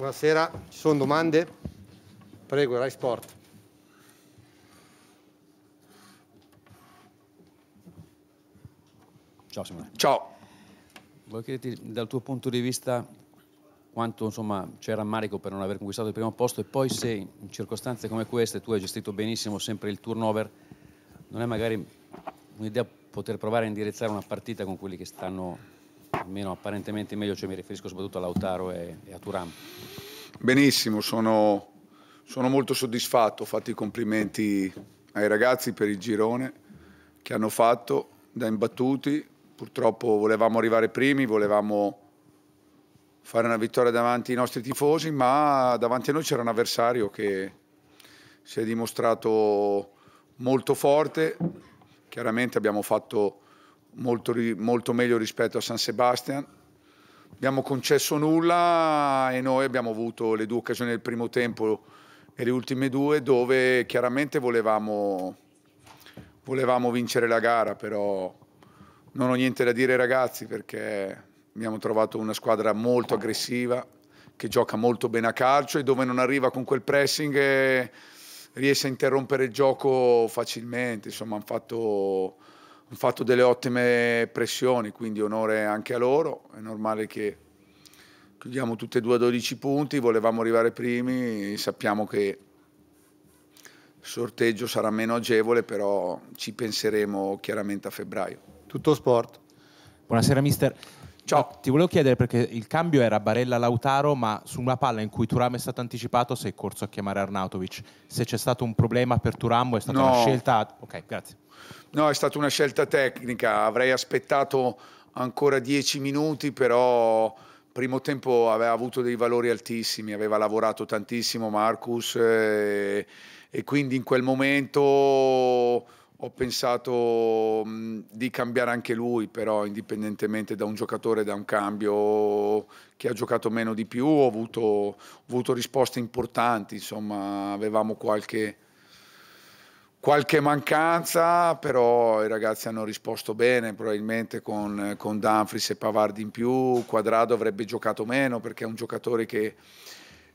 Buonasera, ci sono domande? Prego, Rai Sport. Ciao Simone. Ciao. Volevo chiederti dal tuo punto di vista quanto c'è rammarico per non aver conquistato il primo posto e poi se in circostanze come queste tu hai gestito benissimo sempre il turnover, non è magari un'idea poter provare a indirizzare una partita con quelli che stanno almeno apparentemente meglio, cioè mi riferisco soprattutto a Lautaro e, e a Turam. Benissimo, sono, sono molto soddisfatto, ho fatto i complimenti ai ragazzi per il girone che hanno fatto da imbattuti, purtroppo volevamo arrivare primi, volevamo fare una vittoria davanti ai nostri tifosi, ma davanti a noi c'era un avversario che si è dimostrato molto forte, chiaramente abbiamo fatto molto, molto meglio rispetto a San Sebastian. Abbiamo concesso nulla e noi abbiamo avuto le due occasioni del primo tempo e le ultime due dove chiaramente volevamo, volevamo vincere la gara, però non ho niente da dire ai ragazzi perché abbiamo trovato una squadra molto aggressiva che gioca molto bene a calcio e dove non arriva con quel pressing riesce a interrompere il gioco facilmente, insomma hanno fatto hanno fatto delle ottime pressioni, quindi onore anche a loro, è normale che chiudiamo tutte e due a 12 punti, volevamo arrivare primi, sappiamo che il sorteggio sarà meno agevole, però ci penseremo chiaramente a febbraio. Tutto sport. Buonasera mister. Ciao. ti volevo chiedere perché il cambio era Barella-Lautaro, ma su una palla in cui Turam è stato anticipato sei corso a chiamare Arnautovic. Se c'è stato un problema per Turam è stata no. una scelta... Ok, grazie. No, è stata una scelta tecnica. Avrei aspettato ancora dieci minuti, però primo tempo aveva avuto dei valori altissimi, aveva lavorato tantissimo Marcus e, eh, e quindi in quel momento ho pensato mm, di cambiare anche lui, però indipendentemente da un giocatore, da un cambio, che ha giocato meno di più, ho avuto, ho avuto risposte importanti, insomma avevamo qualche, qualche, mancanza, però i ragazzi hanno risposto bene, probabilmente con, con Danfris e Pavardi in più, Quadrado avrebbe giocato meno perché è un giocatore che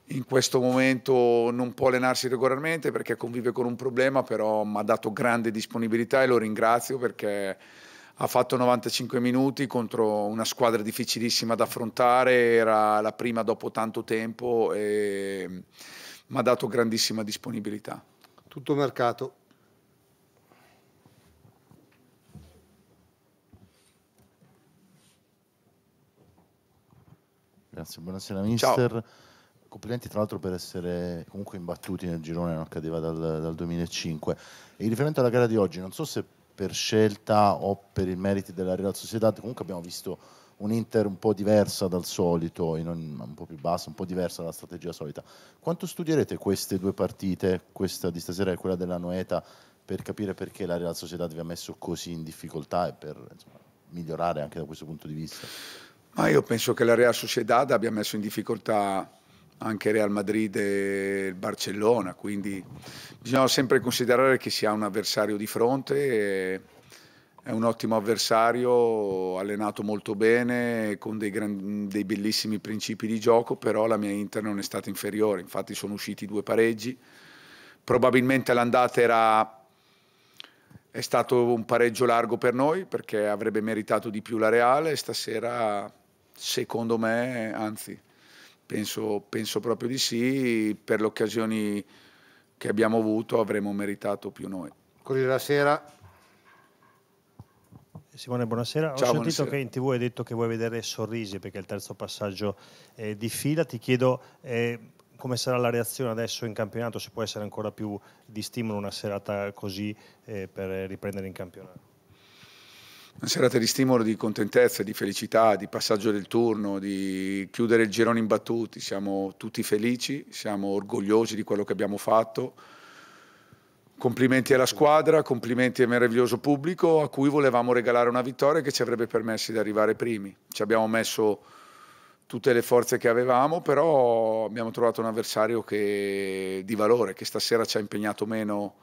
in questo momento non può allenarsi regolarmente perché convive con un problema, però mi ha dato grande disponibilità e lo ringrazio perché ha fatto 95 minuti contro una squadra difficilissima da affrontare, era la prima dopo tanto tempo e mi ha dato grandissima disponibilità. Tutto mercato. Grazie, buonasera mister. Ciao complimenti tra l'altro per essere comunque imbattuti nel girone, non accadeva dal, dal 2005. E in riferimento alla gara di oggi, non so se per scelta o per i meriti della Real Sociedad, comunque abbiamo visto un Inter un po' diversa dal solito, un, po' più bassa, un po' diversa dalla strategia solita. Quanto studierete queste due partite, questa di stasera e quella della Noeta, per capire perché la Real Sociedad vi ha messo così in difficoltà e per insomma, migliorare anche da questo punto di vista? Ma io penso che la Real Sociedad abbia messo in difficoltà anche Real Madrid e Barcellona, quindi bisogna sempre considerare che si ha un avversario di fronte, è un ottimo avversario, allenato molto bene, con dei, gran, dei bellissimi principi di gioco, però la mia Inter non è stata inferiore, infatti sono usciti due pareggi, probabilmente l'andata era è stato un pareggio largo per noi perché avrebbe meritato di più la Reale stasera secondo me, anzi Penso, penso proprio di sì, per le occasioni che abbiamo avuto avremmo meritato più noi. Corriere della Sera. Simone, buonasera. Ciao, Ho sentito buonasera. che in tv hai detto che vuoi vedere sorrisi perché è il terzo passaggio eh, di fila. Ti chiedo eh, come sarà la reazione adesso in campionato, se può essere ancora più di stimolo una serata così eh, per riprendere in campionato. Una serata di stimolo, di contentezza, di felicità, di passaggio del turno, di chiudere il girone imbattuti. Siamo tutti felici, siamo orgogliosi di quello che abbiamo fatto. Complimenti alla squadra, complimenti al meraviglioso pubblico a cui volevamo regalare una vittoria che ci avrebbe permesso di arrivare primi. Ci abbiamo messo tutte le forze che avevamo, però abbiamo trovato un avversario che, di valore, che stasera ci ha impegnato meno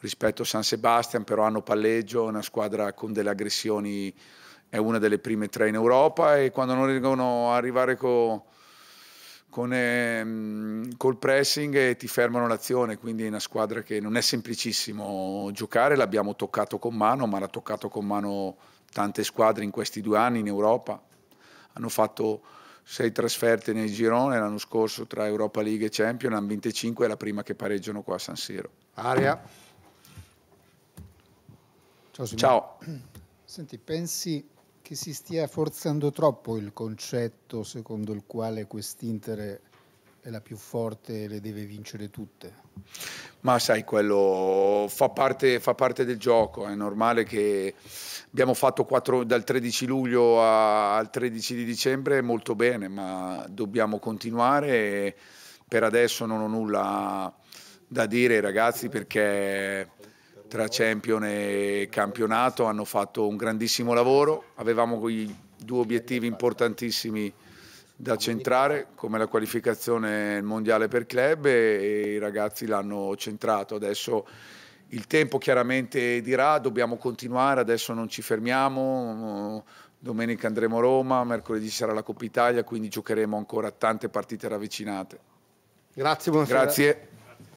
rispetto a San Sebastian, però hanno palleggio, una squadra con delle aggressioni, è una delle prime tre in Europa e quando non riescono a arrivare co, con, ehm, col pressing eh, ti fermano l'azione, quindi è una squadra che non è semplicissimo giocare, l'abbiamo toccato con mano, ma l'ha toccato con mano tante squadre in questi due anni in Europa, hanno fatto sei trasferte nei gironi l'anno scorso tra Europa League e Champions, hanno 25 è la prima che pareggiano qua a San Siro. Aria. Ciao. Ciao. Senti, pensi che si stia forzando troppo il concetto secondo il quale quest'Inter è la più forte e le deve vincere tutte? Ma sai, quello fa parte, fa parte del gioco, è normale che abbiamo fatto 4, dal 13 luglio a, al 13 di dicembre molto bene, ma dobbiamo continuare per adesso non ho nulla da dire ai ragazzi perché tra Champion e campionato, hanno fatto un grandissimo lavoro, avevamo due obiettivi importantissimi da centrare come la qualificazione mondiale per club e, i ragazzi l'hanno centrato. Adesso il tempo chiaramente dirà, dobbiamo continuare, adesso non ci fermiamo, domenica andremo a Roma, mercoledì sarà la Coppa Italia, quindi giocheremo ancora tante partite ravvicinate. Grazie, buonasera. Grazie.